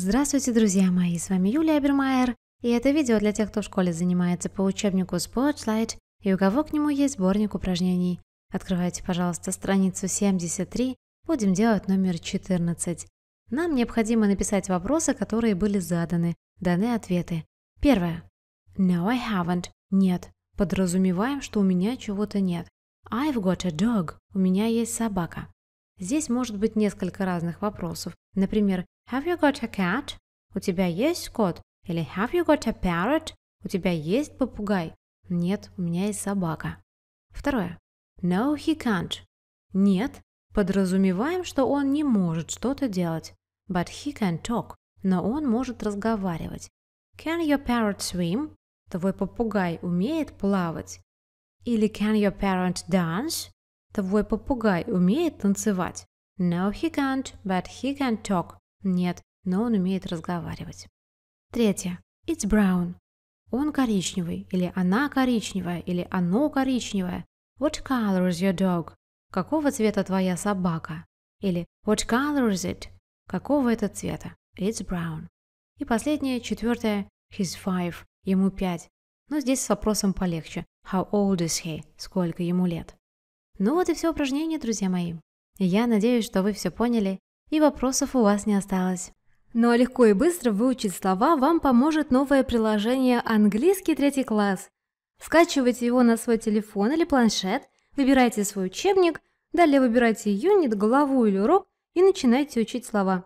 Здравствуйте, друзья мои, с вами Юлия Бермайер, и это видео для тех, кто в школе занимается по учебнику Spotlight и у кого к нему есть сборник упражнений. Открывайте, пожалуйста, страницу 73, будем делать номер 14. Нам необходимо написать вопросы, которые были заданы, даны ответы. Первое. No, I haven't. Нет. Подразумеваем, что у меня чего-то нет. I've got a dog. У меня есть собака. Здесь может быть несколько разных вопросов. Например, Have you got a cat? У тебя есть кот? Или have you got a parrot? У тебя есть попугай? Нет, у меня есть собака. Второе. No, he can't. Нет, подразумеваем, что он не может что-то делать. But he can talk. Но он может разговаривать. Can your parrot swim? Твой попугай умеет плавать? Или can your parrot dance? Твой попугай умеет танцевать? No, he can't, but he can talk. Нет, но он умеет разговаривать. Третье. It's brown. Он коричневый, или она коричневая, или оно коричневое. What color is your dog? Какого цвета твоя собака? Или what color is it? Какого это цвета? It's brown. И последнее, четвертое. He's five. Ему пять. Но здесь с вопросом полегче. How old is he? Сколько ему лет? Ну вот и все упражнения, друзья мои. Я надеюсь, что вы все поняли и вопросов у вас не осталось. Ну а легко и быстро выучить слова вам поможет новое приложение «Английский третий класс». Скачивайте его на свой телефон или планшет, выбирайте свой учебник, далее выбирайте юнит, главу или урок и начинайте учить слова.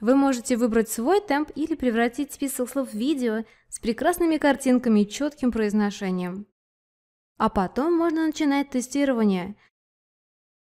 Вы можете выбрать свой темп или превратить список слов в видео с прекрасными картинками и четким произношением. А потом можно начинать тестирование –